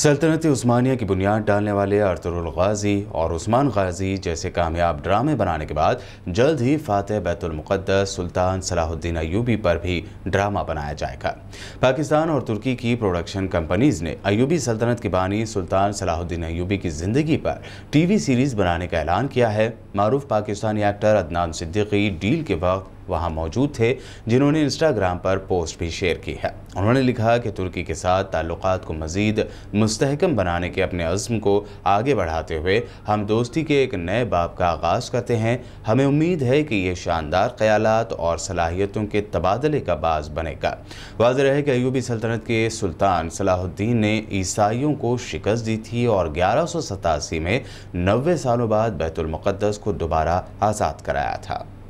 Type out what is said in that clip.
सल्तनत उस्मानिया की बुनियाद डालने वाले अर्तरुल गाजी और उस्मान गाजी जैसे कामयाब ड्रामे बनाने के बाद जल्द ही फ़ातह बैतुलमक़दस सुल्तान सलाहुद्दीन अयूबी पर भी ड्रामा बनाया जाएगा पाकिस्तान और तुर्की की प्रोडक्शन कंपनीज़ ने अयूबी सल्तनत की बानी सुल्तान सलाहुद्दीन अयूबी की ज़िंदगी पर टी वी सीरीज़ बनाने का ऐलान किया है मरूफ पाकिस्तानी एक्टर अदनान सिद्दीकी डील के वक्त वहाँ मौजूद थे जिन्होंने इंस्टाग्राम पर पोस्ट भी शेयर की है उन्होंने लिखा कि तुर्की के साथ ताल्लुक को मज़ीद मस्तकम बनाने के अपने अज़म को आगे बढ़ाते हुए हम दोस्ती के एक नए बाप का आगाज़ करते हैं हमें उम्मीद है कि ये शानदार ख्याल और सलाहियतों के तबादले का बाज बनेगा वाज है कि अयूबी सल्तनत के सुल्तान सलाहुद्दीन ने ईसाइयों को शिकस्त दी थी और ग्यारह सौ सतासी में नबे सालों बाद बैतुलमक़दस को दोबारा आज़ाद कराया था